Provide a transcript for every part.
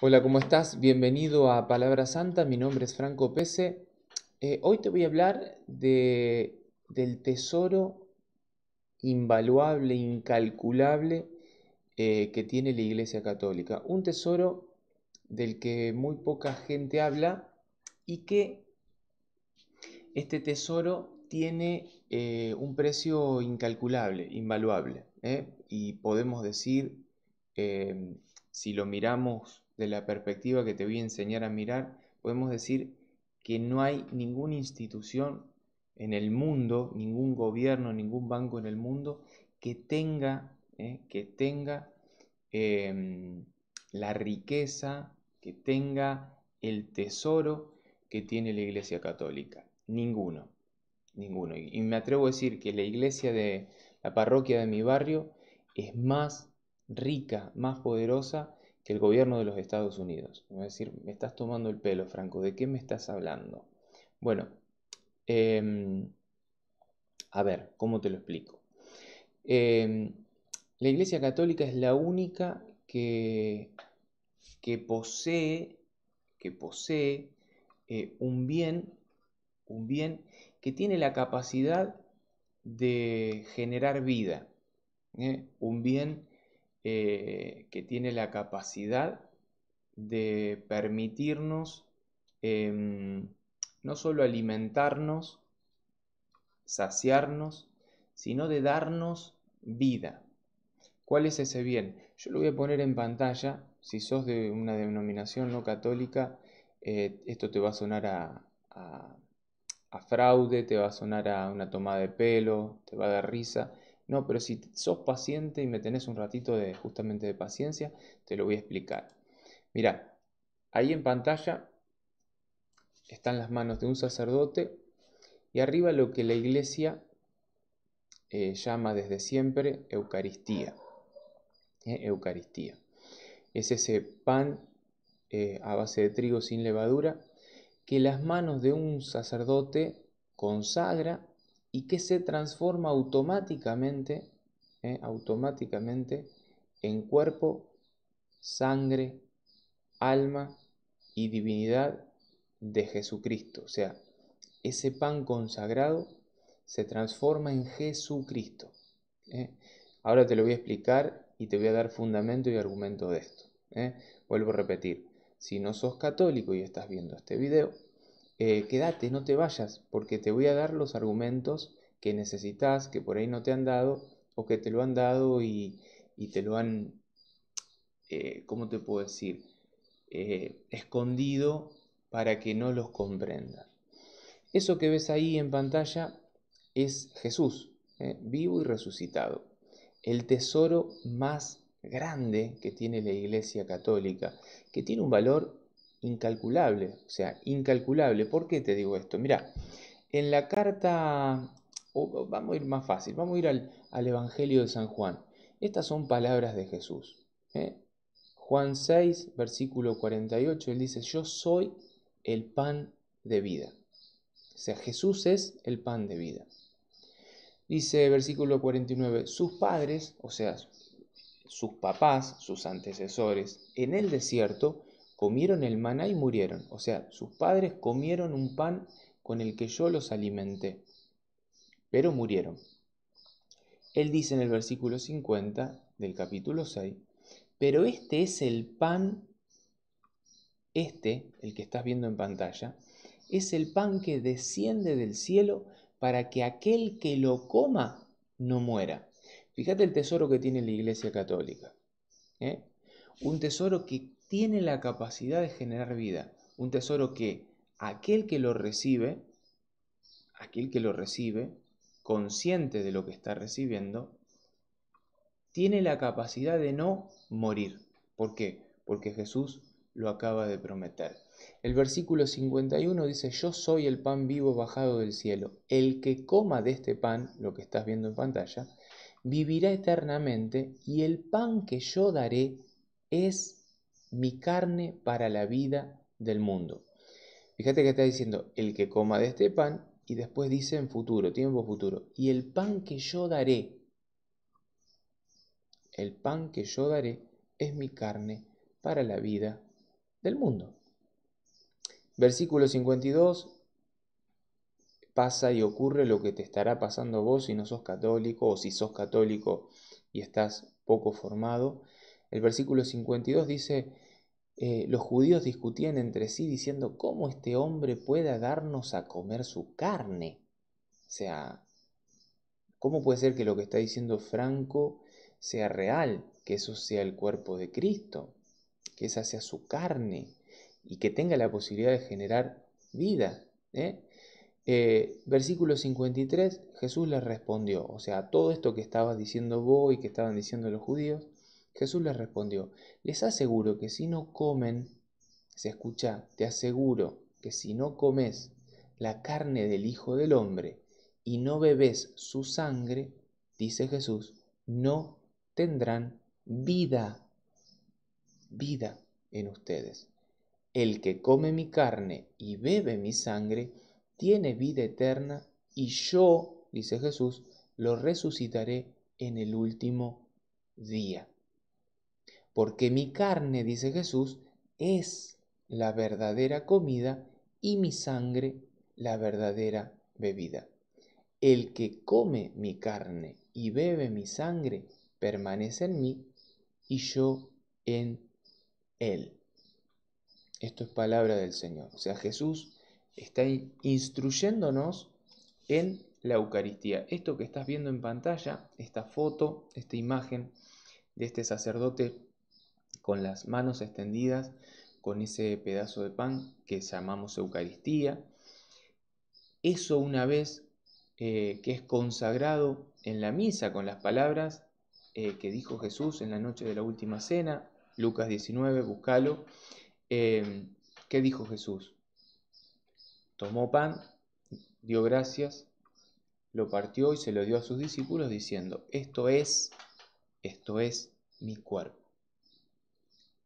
Hola, ¿cómo estás? Bienvenido a Palabra Santa, mi nombre es Franco Pese. Eh, hoy te voy a hablar de, del tesoro invaluable, incalculable eh, que tiene la Iglesia Católica. Un tesoro del que muy poca gente habla y que este tesoro tiene eh, un precio incalculable, invaluable. Y podemos decir, si lo miramos de la perspectiva que te voy a enseñar a mirar, podemos decir que no hay ninguna institución en el mundo, ningún gobierno, ningún banco en el mundo que tenga, eh, que tenga em, la riqueza, que tenga el tesoro que tiene la Iglesia Católica. Ninguno, ninguno. Y me atrevo a decir que la iglesia de la parroquia de mi barrio es más rica, más poderosa el gobierno de los Estados Unidos. Me decir, me estás tomando el pelo, Franco, ¿de qué me estás hablando? Bueno, em, a ver, ¿cómo te lo explico? Em, la Iglesia Católica es la única que, que posee, que posee eh, un bien, un bien que tiene la capacidad de generar vida, ¿eh? un bien eh, que tiene la capacidad de permitirnos em, no solo alimentarnos, saciarnos, sino de darnos vida. ¿Cuál es ese bien? Yo lo voy a poner en pantalla. Si sos de una denominación no católica, eh, esto te va a sonar a, fraude, te va a sonar a una toma de pelo, te va a dar risa. No, pero si sos paciente y me tenés un ratito de justamente de paciencia, te lo voy a explicar. Mira, ahí en pantalla están las manos de un sacerdote y arriba lo que la iglesia eh, llama desde siempre Eucaristía. ¿eh? Eucaristía. Es ese pan eh, a base de trigo sin levadura que las manos de un sacerdote consagra y que se transforma automáticamente, ¿eh? automáticamente en cuerpo, sangre, alma y divinidad de Jesucristo. O sea, ese pan consagrado se transforma en Jesucristo. ¿eh? Ahora te lo voy a explicar y te voy a dar fundamento y argumento de esto. ¿eh? Vuelvo a repetir, si no sos católico y estás viendo este video, eh, quédate, no te vayas, porque te voy a dar los argumentos que necesitas, que por ahí no te han dado, o que te lo han dado y, te lo han, eh, ¿cómo te puedo decir? Eh, escondido para que no los comprendas. Eso que ves ahí en pantalla es Jesús, vivo y resucitado, el tesoro más grande que tiene la Iglesia Católica, que tiene un valor incalculable, o sea, incalculable. ¿Por qué te digo esto? Mira, en la carta, vamos a ir más fácil, vamos a ir al, Evangelio de San Juan. Estas son palabras de Jesús. ¿eh? Juan 6, versículo 48, él dice, yo soy el pan de vida. O sea, Jesús es el pan de vida. Dice versículo 49, sus padres, o sea, sus papás, sus antecesores, en el desierto, comieron el maná y murieron. O sea, sus padres comieron un pan con el que yo los alimenté, pero murieron. Él dice en el versículo 50 del capítulo 6, pero este es el pan, este, el que estás viendo en pantalla, es el pan que desciende del cielo para que aquel que lo coma no muera. Fíjate el tesoro que tiene la Iglesia Católica. ¿eh? Un tesoro que tiene la capacidad de generar vida. Un tesoro que aquel que lo recibe, aquel que lo recibe, consciente de lo que está recibiendo, tiene la capacidad de no morir. ¿Por qué? Porque Jesús lo acaba de prometer. El versículo 51 dice, yo soy el pan vivo bajado del cielo. El que coma de este pan, lo que estás viendo en pantalla, vivirá eternamente y el pan que yo daré es mi carne para la vida del mundo. Fíjate que está diciendo, el que coma de este pan, y después dice en futuro, tiempo futuro, y el pan que yo daré, el pan que yo daré es mi carne para la vida del mundo. Versículo 52, pasa y ocurre lo que te estará pasando vos si no sos católico o si sos católico y estás poco formado. El versículo 52 dice, eh, los judíos discutían entre sí diciendo, ¿cómo este hombre pueda darnos a comer su carne? O sea, ¿cómo puede ser que lo que está diciendo Franco sea real? Que eso sea el cuerpo de Cristo, que esa sea su carne y que tenga la posibilidad de generar vida. ¿eh? Eh, versículo 53, Jesús les respondió, o sea, todo esto que estabas diciendo vos y que estaban diciendo los judíos, Jesús les respondió, les aseguro que si no comen, se escucha, te aseguro que si no comes la carne del Hijo del Hombre y no bebes su sangre, dice Jesús, no tendrán vida, vida en ustedes. El que come mi carne y bebe mi sangre, tiene vida eterna y yo, dice Jesús, lo resucitaré en el último día porque mi carne, dice Jesús, es la verdadera comida y mi sangre la verdadera bebida. El que come mi carne y bebe mi sangre permanece en mí y yo en él. Esto es palabra del Señor. O sea, Jesús está instruyéndonos en la Eucaristía. Esto que estás viendo en pantalla, esta foto, esta imagen de este sacerdote con las manos extendidas, con ese pedazo de pan que llamamos Eucaristía. Eso una vez eh, que es consagrado en la misa con las palabras eh, que dijo Jesús en la noche de la última cena, Lucas 19, búscalo. Eh, ¿Qué dijo Jesús? Tomó pan, dio gracias, lo partió y se lo dio a sus discípulos diciendo, esto es, esto es mi cuerpo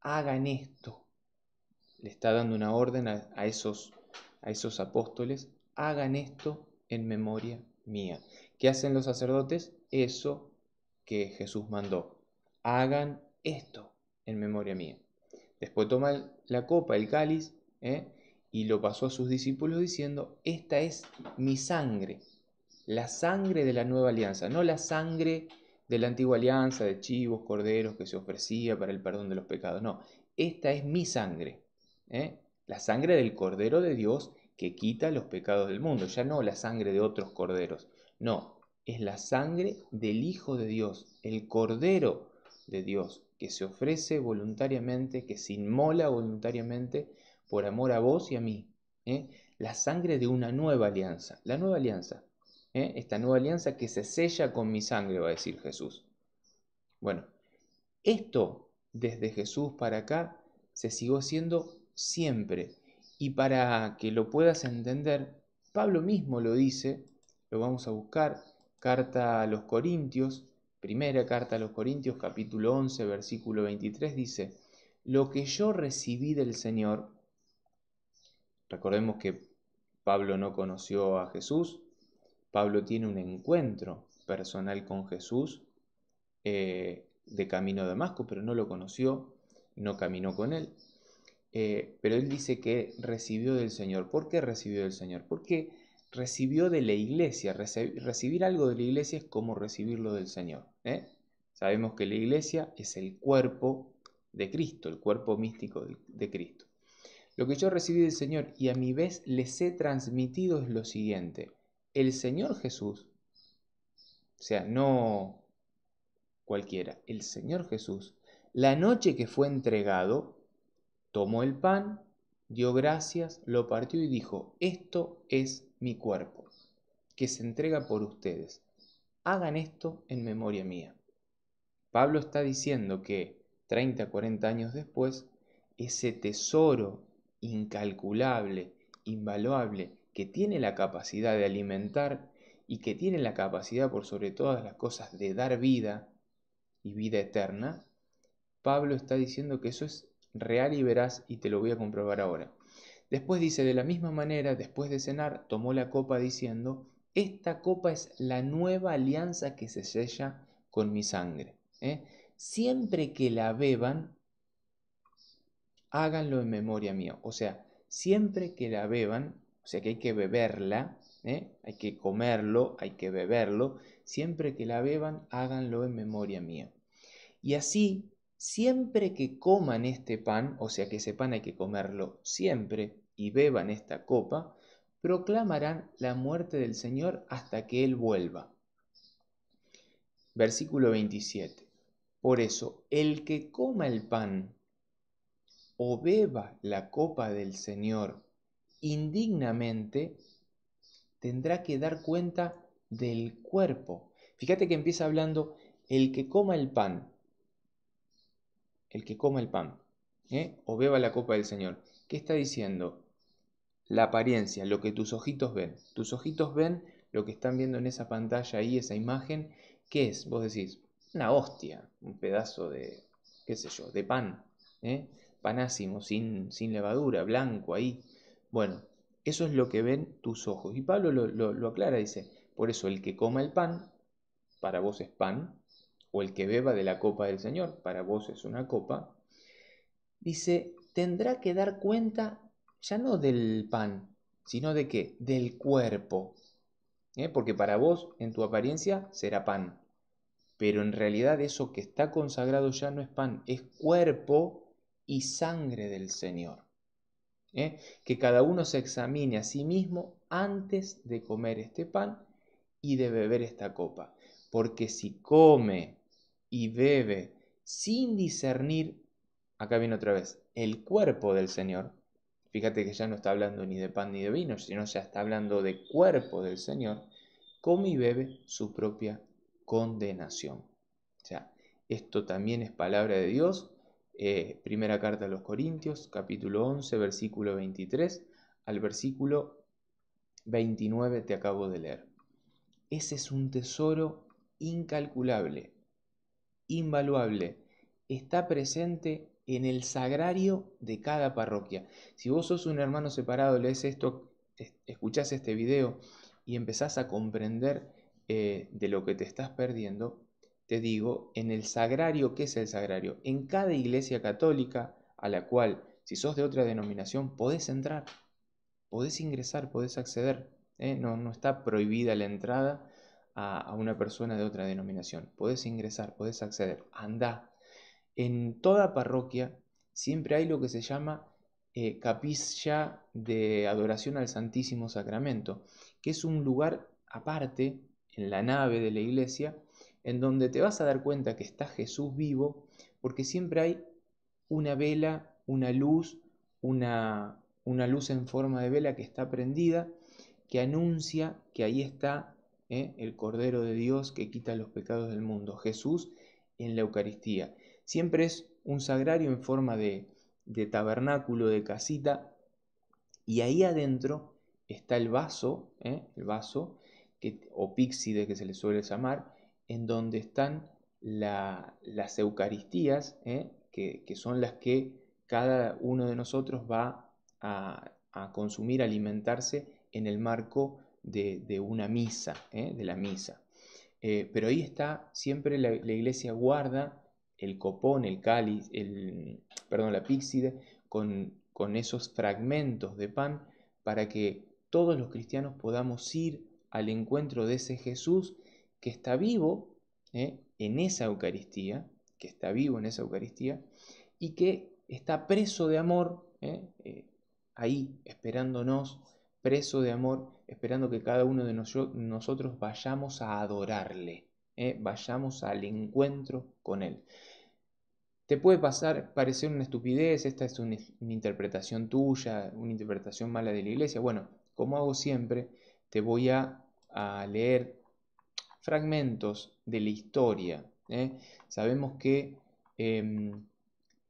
hagan esto. Le está dando una orden a, esos, a esos apóstoles, hagan esto en memoria mía. ¿Qué hacen los sacerdotes? Eso que Jesús mandó. Hagan esto en memoria mía. Después toma la copa, el cáliz, ¿eh? y lo pasó a sus discípulos diciendo, esta es mi sangre, la sangre de la nueva alianza, no la sangre de la antigua alianza, de chivos, corderos que se ofrecía para el perdón de los pecados. No, esta es mi sangre, ¿eh? la sangre del Cordero de Dios que quita los pecados del mundo, ya no la sangre de otros corderos, no, es la sangre del Hijo de Dios, el Cordero de Dios, que se ofrece voluntariamente, que se inmola voluntariamente por amor a vos y a mí. ¿eh? La sangre de una nueva alianza. La nueva alianza ¿eh? esta nueva alianza que se sella con mi sangre, va a decir Jesús. Bueno, esto desde Jesús para acá se siguió siendo siempre. Y para que lo puedas entender, Pablo mismo lo dice, lo vamos a buscar, carta a los Corintios, primera carta a los Corintios capítulo 11, versículo 23 dice, lo que yo recibí del Señor, recordemos que Pablo no conoció a Jesús, Pablo tiene un encuentro personal con Jesús eh, de camino a Damasco, pero no lo conoció, no caminó con él. Eh, pero él dice que recibió del Señor. ¿Por qué recibió del Señor? Porque recibió de la iglesia. Recibir algo de la iglesia es como recibirlo del Señor. ¿eh? Sabemos que la iglesia es el cuerpo de Cristo, el cuerpo místico de Cristo. Lo que yo recibí del Señor y a mi vez les he transmitido es lo siguiente el Señor Jesús, o sea, no cualquiera, el Señor Jesús, la noche que fue entregado, tomó el pan, dio gracias, lo partió y dijo, esto es mi cuerpo, que se entrega por ustedes. Hagan esto en memoria mía. Pablo está diciendo que 30, 40 años después, ese tesoro incalculable, invaluable, que tiene la capacidad de alimentar y que tiene la capacidad por sobre todas las cosas de dar vida y vida eterna, Pablo está diciendo que eso es real y verás y te lo voy a comprobar ahora. Después dice, de la misma manera, después de cenar, tomó la copa diciendo, esta copa es la nueva alianza que se sella con mi sangre. ¿eh? Siempre que la beban, háganlo en memoria mía. O sea, siempre que la beban, o sea que hay que beberla, ¿eh? hay que comerlo, hay que beberlo. Siempre que la beban, háganlo en memoria mía. Y así, siempre que coman este pan, o sea que ese pan hay que comerlo siempre, y beban esta copa, proclamarán la muerte del Señor hasta que Él vuelva. Versículo 27. Por eso, el que coma el pan o beba la copa del Señor indignamente tendrá que dar cuenta del cuerpo. Fíjate que empieza hablando el que coma el pan, el que coma el pan, ¿eh? o beba la copa del Señor. ¿Qué está diciendo? La apariencia, lo que tus ojitos ven. Tus ojitos ven lo que están viendo en esa pantalla ahí, esa imagen. ¿Qué es? Vos decís, una hostia, un pedazo de, qué sé yo, de pan, ¿eh? panásimo, sin, sin levadura, blanco ahí. Bueno, eso es lo que ven tus ojos. Y Pablo lo, aclara, dice, por eso el que coma el pan, para vos es pan, o el que beba de la copa del Señor, para vos es una copa, dice, tendrá que dar cuenta ya no del pan, sino de qué, del cuerpo. ¿eh? Porque para vos, en tu apariencia, será pan. Pero en realidad eso que está consagrado ya no es pan, es cuerpo y sangre del Señor. ¿eh? que cada uno se examine a sí mismo antes de comer este pan y de beber esta copa. Porque si come y bebe sin discernir, acá viene otra vez, el cuerpo del Señor, fíjate que ya no está hablando ni de pan ni de vino, sino ya está hablando de cuerpo del Señor, come y bebe su propia condenación. O sea, esto también es palabra de Dios eh, primera carta a los Corintios, capítulo 11, versículo 23 al versículo 29 te acabo de leer. Ese es un tesoro incalculable, invaluable. Está presente en el sagrario de cada parroquia. Si vos sos un hermano separado, lees esto, escuchás este video y empezás a comprender eh, de lo que te estás perdiendo, te digo, en el sagrario, ¿qué es el sagrario? En cada iglesia católica a la cual, si sos de otra denominación, podés entrar, podés ingresar, podés acceder. ¿eh? No, no, está prohibida la entrada a, una persona de otra denominación. Podés ingresar, podés acceder. Andá. En toda parroquia siempre hay lo que se llama eh, capilla de adoración al Santísimo Sacramento, que es un lugar aparte en la nave de la iglesia en donde te vas a dar cuenta que está Jesús vivo, porque siempre hay una vela, una luz, una, una luz en forma de vela que está prendida, que anuncia que ahí está ¿eh? el Cordero de Dios que quita los pecados del mundo, Jesús en la Eucaristía. Siempre es un sagrario en forma de, de tabernáculo, de casita, y ahí adentro está el vaso, ¿eh? el vaso que, o píxide que se le suele llamar, en donde están las Eucaristías, ¿eh? que, son las que cada uno de nosotros va a, a consumir, alimentarse en el marco de, una misa, ¿eh? de la misa. Eh, pero ahí está, siempre la, iglesia guarda el copón, el cáliz, el, perdón, la píxide, con, con esos fragmentos de pan para que todos los cristianos podamos ir al encuentro de ese Jesús que está vivo ¿eh? en esa Eucaristía, que está vivo en esa Eucaristía, y que está preso de amor, ¿eh? Eh, ahí esperándonos, preso de amor, esperando que cada uno de nosotros vayamos a adorarle, vayamos al encuentro con él. Te puede pasar, parecer una estupidez, esta es una, interpretación tuya, una interpretación mala de la iglesia. Bueno, como hago siempre, te voy a leer fragmentos de la historia. ¿eh? Sabemos que em,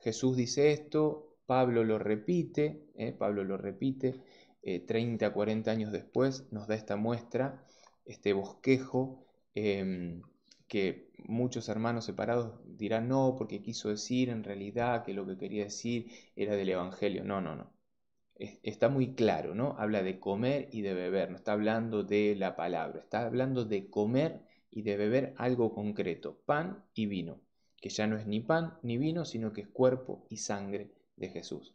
Jesús dice esto, Pablo lo repite, ¿eh? Pablo lo repite, 30, eh, 40 años después nos da esta muestra, este bosquejo, em, que muchos hermanos separados dirán no, porque quiso decir en realidad que lo que quería decir era del Evangelio. No, no, no está muy claro, ¿no? Habla de comer y de beber, no está hablando de la palabra, está hablando de comer y de beber algo concreto, pan y vino, que ya no es ni pan ni vino, sino que es cuerpo y sangre de Jesús.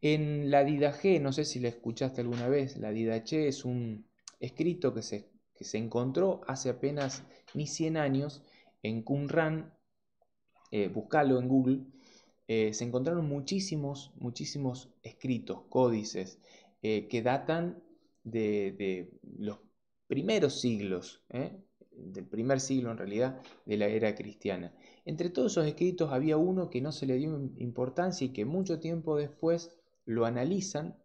En la G, no sé si la escuchaste alguna vez, la Didache es un escrito que se, encontró hace apenas ni 100 años en Qumran, eh, buscalo en Google, eh, se encontraron muchísimos, muchísimos escritos, códices, eh, que datan de, los primeros siglos, ¿eh? del primer siglo en realidad, de la era cristiana. Entre todos esos escritos había uno que no se le dio importancia y que mucho tiempo después lo analizan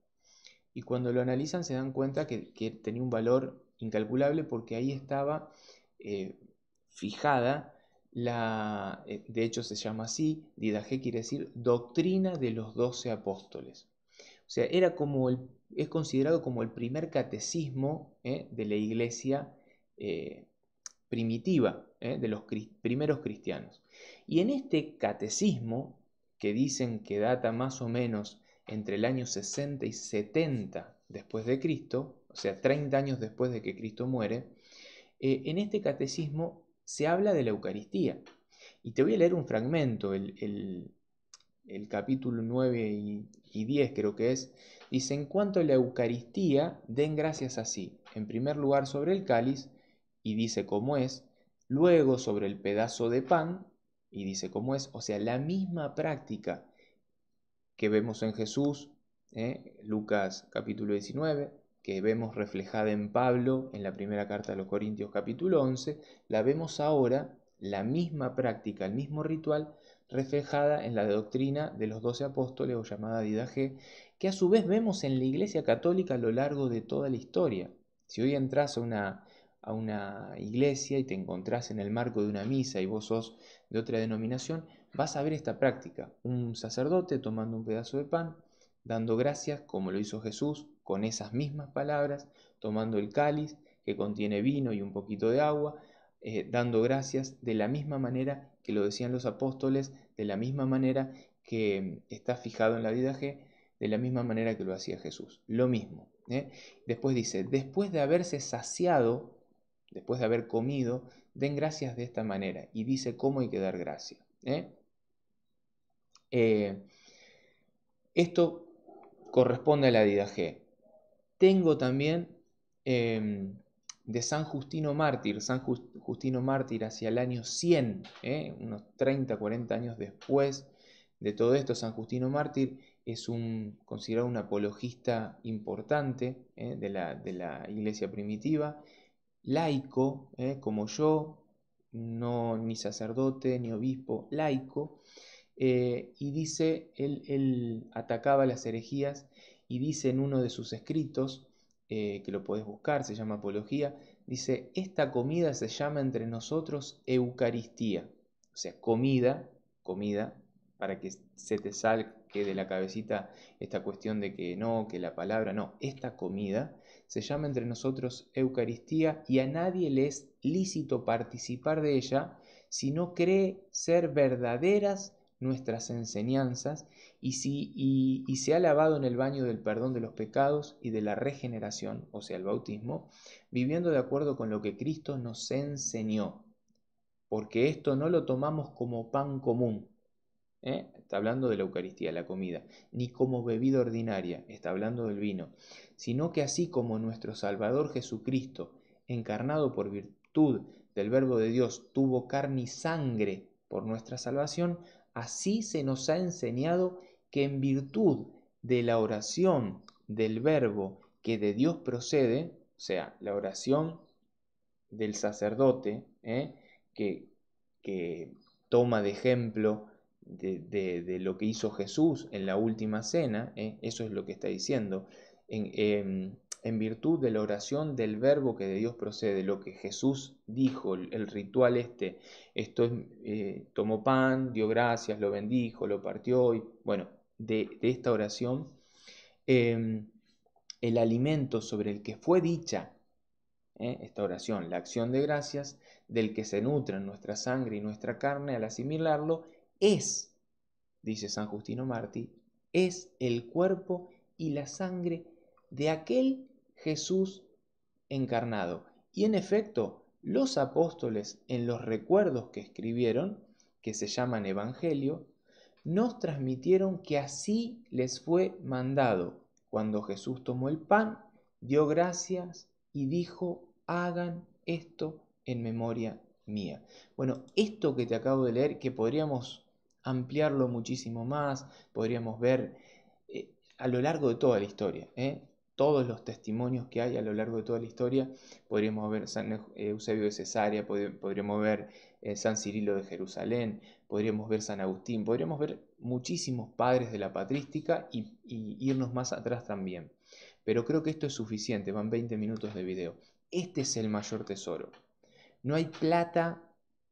y cuando lo analizan se dan cuenta que, que tenía un valor incalculable porque ahí estaba fijada eh, de hecho se llama así, Didaje quiere decir doctrina de los doce apóstoles. O sea, era como el, es considerado como el primer catecismo eh, de la iglesia eh, primitiva, de los primeros cristianos. Y en este catecismo, que dicen que data más o menos entre el año 60 y 70 después de Cristo, o sea, 30 años después de que Cristo muere, en este catecismo se habla de la Eucaristía. Y te voy a leer un fragmento, el, capítulo 9 y, 10 creo que es. Dice, en cuanto a la Eucaristía, den gracias así, en primer lugar sobre el cáliz, y dice cómo es, luego sobre el pedazo de pan, y dice cómo es, o sea, la misma práctica que vemos en Jesús, ¿eh? Lucas capítulo 19, que vemos reflejada en Pablo en la primera carta de los Corintios capítulo 11, la vemos ahora, la misma práctica, el mismo ritual, reflejada en la doctrina de los doce apóstoles o llamada didaje, que a su vez vemos en la Iglesia Católica a lo largo de toda la historia. Si hoy entras a una, a una iglesia y te encontrás en el marco de una misa y vos sos de otra denominación, vas a ver esta práctica. Un sacerdote tomando un pedazo de pan, dando gracias como lo hizo Jesús con esas mismas palabras, tomando el cáliz que contiene vino y un poquito de agua, eh, dando gracias de la misma manera que lo decían los apóstoles, de la misma manera que mm, está fijado en la vida G, de la misma manera que lo hacía Jesús. Lo mismo. ¿eh? Después dice, después de haberse saciado, después de haber comido, den gracias de esta manera. Y dice cómo hay que dar gracias. ¿eh? esto corresponde a la G. Tengo también em, de San Justino Mártir, San Justino Mártir hacia el año 100, ¿eh? unos 30, 40 años después de todo esto, San Justino Mártir es un, considerado un apologista importante ¿eh? de, la, de, la, iglesia primitiva, laico, ¿eh? como yo, no, ni sacerdote, ni obispo, laico, eh, y dice, él, atacaba las herejías y dice en uno de sus escritos, eh, que lo podés buscar, se llama Apología, dice, esta comida se llama entre nosotros Eucaristía, o sea, comida, comida, para que se te salque de la cabecita esta cuestión de que no, que la palabra, no, esta comida se llama entre nosotros Eucaristía y a nadie le es lícito participar de ella si no cree ser verdaderas nuestras enseñanzas y, si, y, se ha lavado en el baño del perdón de los pecados y de la regeneración, o sea, el bautismo, viviendo de acuerdo con lo que Cristo nos enseñó, porque esto no lo tomamos como pan común, ¿eh? está hablando de la Eucaristía, la comida, ni como bebida ordinaria, está hablando del vino, sino que así como nuestro Salvador Jesucristo, encarnado por virtud del Verbo de Dios, tuvo carne y sangre por nuestra salvación, Así se nos ha enseñado que en virtud de la oración del verbo que de Dios procede, o sea, la oración del sacerdote, ¿eh? que, toma de ejemplo de, lo que hizo Jesús en la última cena, ¿eh? eso es lo que está diciendo, em, en virtud de la oración del verbo que de Dios procede, lo que Jesús dijo, el ritual este, esto eh, tomó pan, dio gracias, lo bendijo, lo partió, bueno, de, esta oración, em, el alimento sobre el que fue dicha eh, esta oración, la acción de gracias, del que se nutran nuestra sangre y nuestra carne al asimilarlo, es, dice San Justino Martí, es el cuerpo y la sangre de aquel Jesús encarnado. Y en efecto, los apóstoles en los recuerdos que escribieron, que se llaman Evangelio, nos transmitieron que así les fue mandado. Cuando Jesús tomó el pan, dio gracias y dijo, hagan esto en memoria mía. Bueno, esto que te acabo de leer, que podríamos ampliarlo muchísimo más, podríamos ver eh, a lo largo de toda la historia, ¿eh? todos los testimonios que hay a lo largo de toda la historia. Podríamos ver San eh, Eusebio de Cesarea, podríamos ver eh, San Cirilo de Jerusalén, podríamos ver San Agustín, podríamos ver muchísimos padres de la patrística y, y irnos más atrás también. Pero creo que esto es suficiente, van 20 minutos de video. Este es el mayor tesoro. No hay plata,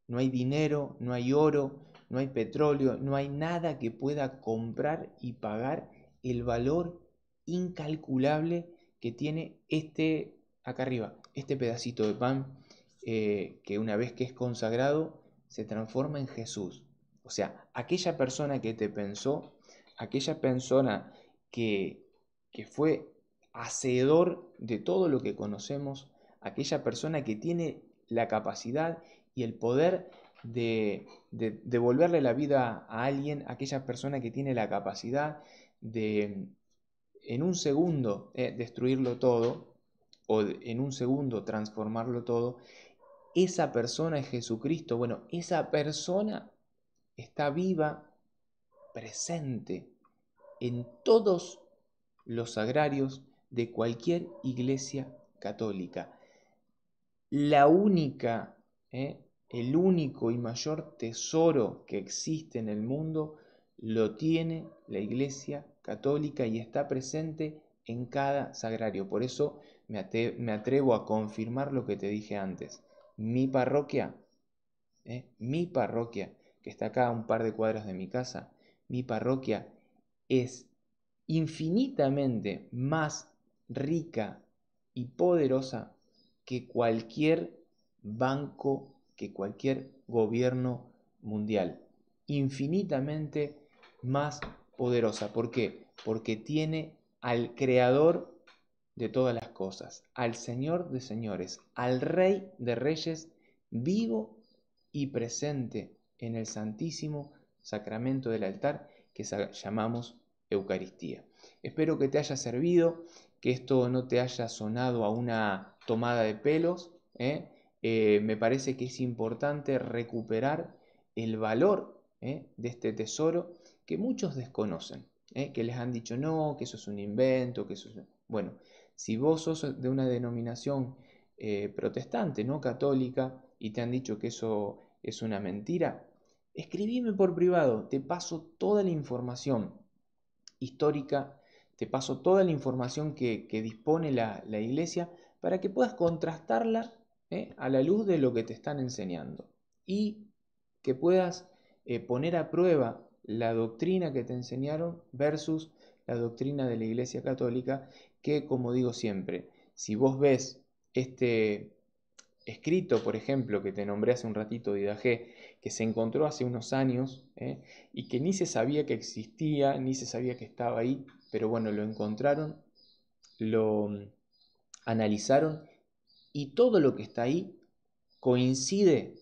no hay dinero, no hay oro, no hay petróleo, no hay nada que pueda comprar y pagar el valor incalculable que tiene este, acá arriba, este pedacito de pan eh, que una vez que es consagrado se transforma en Jesús. O sea, aquella persona que te pensó, aquella persona que, que fue hacedor de todo lo que conocemos, aquella persona que tiene la capacidad y el poder de, de devolverle la vida a alguien, aquella persona que tiene la capacidad de, en un segundo eh, destruirlo todo o en un segundo transformarlo todo, esa persona es Jesucristo. Bueno, esa persona está viva, presente en todos los agrarios de cualquier iglesia católica. La única, eh, el único y mayor tesoro que existe en el mundo lo tiene la Iglesia Católica y está presente en cada sagrario. Por eso me, atrevo a confirmar lo que te dije antes. Mi parroquia, ¿eh? mi parroquia, que está acá a un par de cuadras de mi casa, mi parroquia es infinitamente más rica y poderosa que cualquier banco, que cualquier gobierno mundial. Infinitamente más poderosa. ¿Por qué? Porque tiene al creador de todas las cosas, al Señor de señores, al Rey de reyes, vivo y presente en el santísimo sacramento del altar que llamamos Eucaristía. Espero que te haya servido, que esto no te haya sonado a una tomada de pelos. ¿eh? Eh, me parece que es importante recuperar el valor ¿eh? de este tesoro que muchos desconocen, ¿eh? que les han dicho no, que eso es un invento, que eso es... Bueno, si vos sos de una denominación eh, protestante, no católica, y te han dicho que eso es una mentira, escribime por privado, te paso toda la información histórica, te paso toda la información que, dispone la, iglesia para que puedas contrastarla ¿eh? a la luz de lo que te están enseñando y que puedas poner a prueba la doctrina que te enseñaron versus la doctrina de la Iglesia Católica, que como digo siempre, si vos ves este escrito, por ejemplo, que te nombré hace un ratito, Didagé, que se encontró hace unos años ¿eh? y que ni se sabía que existía, ni se sabía que estaba ahí, pero bueno, lo encontraron, lo analizaron y todo lo que está ahí coincide,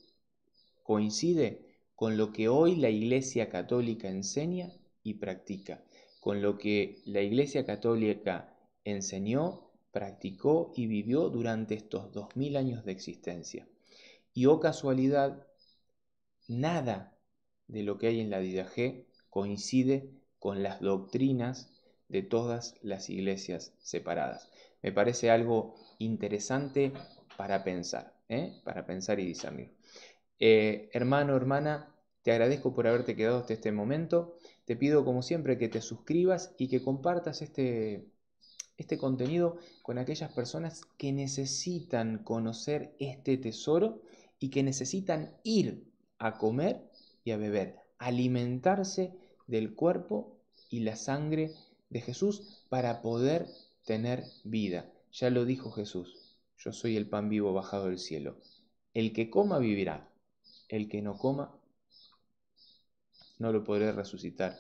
coincide con lo que hoy la Iglesia Católica enseña y practica, con lo que la Iglesia Católica enseñó, practicó y vivió durante estos 2000 años de existencia. Y o oh casualidad, nada de lo que hay en la Didaje coincide con las doctrinas de todas las iglesias separadas. Me parece algo interesante para pensar, ¿eh? para pensar y discernir. Eh, hermano, hermana, te agradezco por haberte quedado hasta este momento. Te pido como siempre que te suscribas y que compartas este, este contenido con aquellas personas que necesitan conocer este tesoro y que necesitan ir a comer y a beber, alimentarse del cuerpo y la sangre de Jesús para poder tener vida. Ya lo dijo Jesús, yo soy el pan vivo bajado del cielo. El que coma vivirá, el que no coma, no lo podré resucitar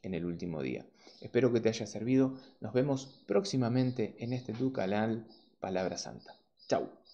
en el último día. Espero que te haya servido. Nos vemos próximamente en este tu canal Palabra Santa. Chau.